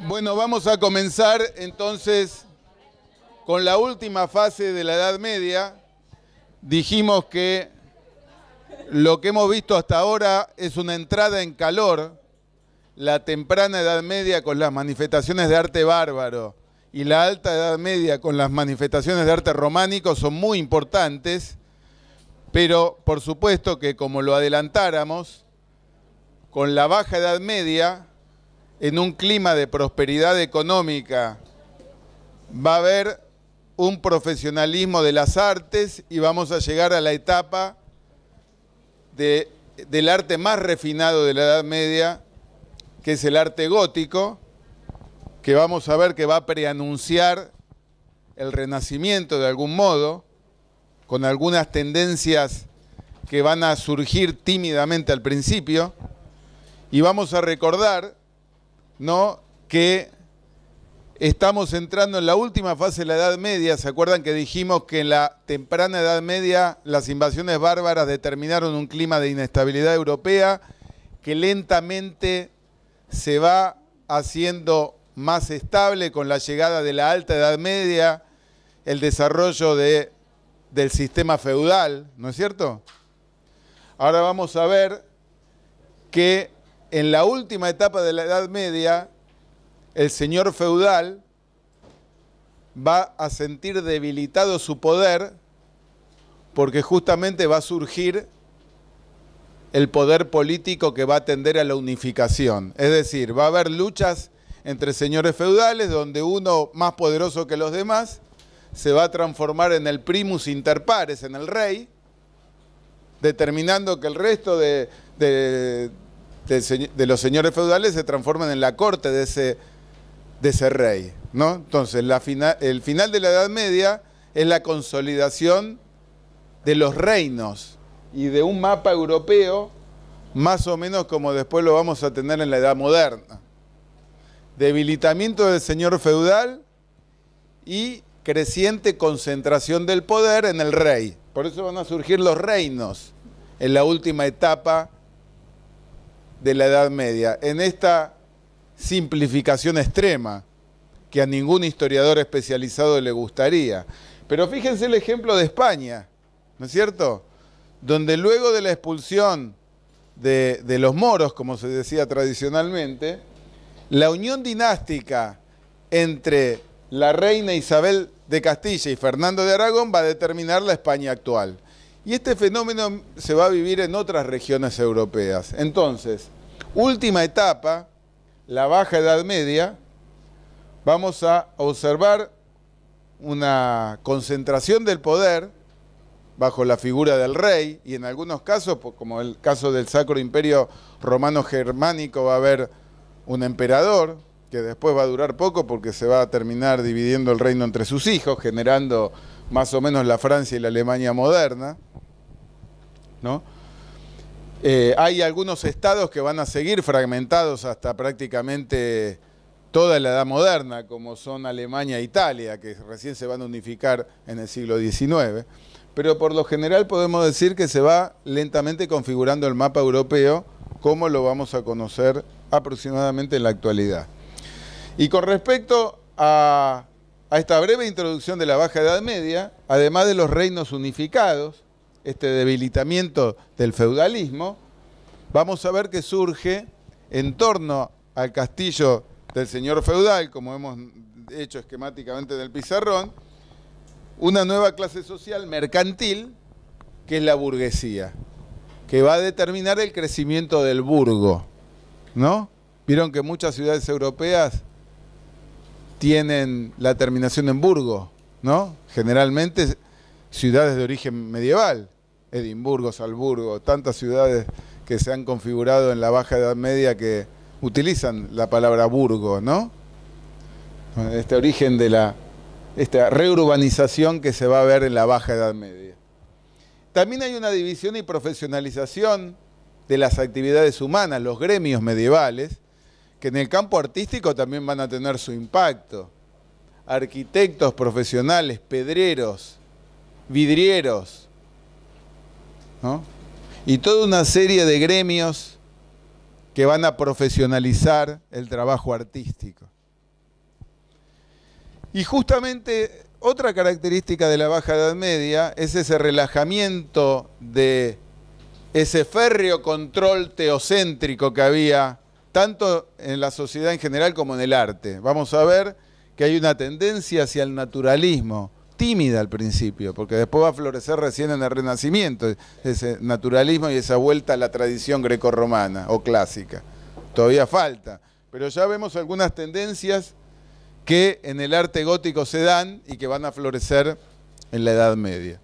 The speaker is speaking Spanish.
Bueno, vamos a comenzar entonces con la última fase de la Edad Media. Dijimos que lo que hemos visto hasta ahora es una entrada en calor, la temprana Edad Media con las manifestaciones de arte bárbaro y la alta Edad Media con las manifestaciones de arte románico son muy importantes, pero por supuesto que como lo adelantáramos, con la baja Edad Media en un clima de prosperidad económica va a haber un profesionalismo de las artes y vamos a llegar a la etapa del arte más refinado de la Edad Media, que es el arte gótico, que vamos a ver que va a preanunciar el renacimiento de algún modo, con algunas tendencias que van a surgir tímidamente al principio, y vamos a recordar ¿no? Que estamos entrando en la última fase de la Edad Media. ¿Se acuerdan que dijimos que en la temprana Edad Media las invasiones bárbaras determinaron un clima de inestabilidad europea que lentamente se va haciendo más estable con la llegada de la Alta Edad Media, el desarrollo del sistema feudal, ¿no es cierto? Ahora vamos a ver que en la última etapa de la Edad Media, el señor feudal va a sentir debilitado su poder porque justamente va a surgir el poder político que va a tender a la unificación. Es decir, va a haber luchas entre señores feudales donde uno más poderoso que los demás se va a transformar en el primus inter pares, en el rey, determinando que el resto de, de de, los señores feudales se transforman en la corte de ese, de ese rey. ¿no? Entonces, la el final de la Edad Media es la consolidación de los reinos y de un mapa europeo, más o menos como después lo vamos a tener en la Edad Moderna. Debilitamiento del señor feudal y creciente concentración del poder en el rey. Por eso van a surgir los reinos en la última etapa de la Edad Media, en esta simplificación extrema que a ningún historiador especializado le gustaría. Pero fíjense el ejemplo de España, ¿no es cierto? Donde luego de la expulsión de, de los moros, como se decía tradicionalmente, la unión dinástica entre la reina Isabel de Castilla y Fernando de Aragón va a determinar la España actual. Y este fenómeno se va a vivir en otras regiones europeas. Entonces, última etapa, la Baja Edad Media, vamos a observar una concentración del poder bajo la figura del rey y en algunos casos, como el caso del Sacro Imperio Romano Germánico, va a haber un emperador que después va a durar poco porque se va a terminar dividiendo el reino entre sus hijos, generando más o menos la Francia y la Alemania moderna. ¿no? Eh, hay algunos estados que van a seguir fragmentados hasta prácticamente toda la edad moderna, como son Alemania e Italia, que recién se van a unificar en el siglo XIX. Pero por lo general podemos decir que se va lentamente configurando el mapa europeo como lo vamos a conocer aproximadamente en la actualidad. Y con respecto a a esta breve introducción de la Baja Edad Media, además de los reinos unificados, este debilitamiento del feudalismo, vamos a ver que surge en torno al castillo del señor feudal, como hemos hecho esquemáticamente en el pizarrón, una nueva clase social mercantil, que es la burguesía, que va a determinar el crecimiento del burgo, ¿no? Vieron que muchas ciudades europeas tienen la terminación en burgo, ¿no? Generalmente ciudades de origen medieval, Edimburgo, Salburgo, tantas ciudades que se han configurado en la Baja Edad Media que utilizan la palabra burgo, ¿no? Este origen de la esta reurbanización que se va a ver en la Baja Edad Media. También hay una división y profesionalización de las actividades humanas, los gremios medievales, que en el campo artístico también van a tener su impacto. Arquitectos profesionales, pedreros, vidrieros, y toda una serie de gremios que van a profesionalizar el trabajo artístico. Y justamente otra característica de la Baja Edad Media es ese relajamiento de ese férreo control teocéntrico que había tanto en la sociedad en general como en el arte. Vamos a ver que hay una tendencia hacia el naturalismo, tímida al principio, porque después va a florecer recién en el Renacimiento, ese naturalismo y esa vuelta a la tradición grecorromana o clásica. Todavía falta, pero ya vemos algunas tendencias que en el arte gótico se dan y que van a florecer en la Edad Media.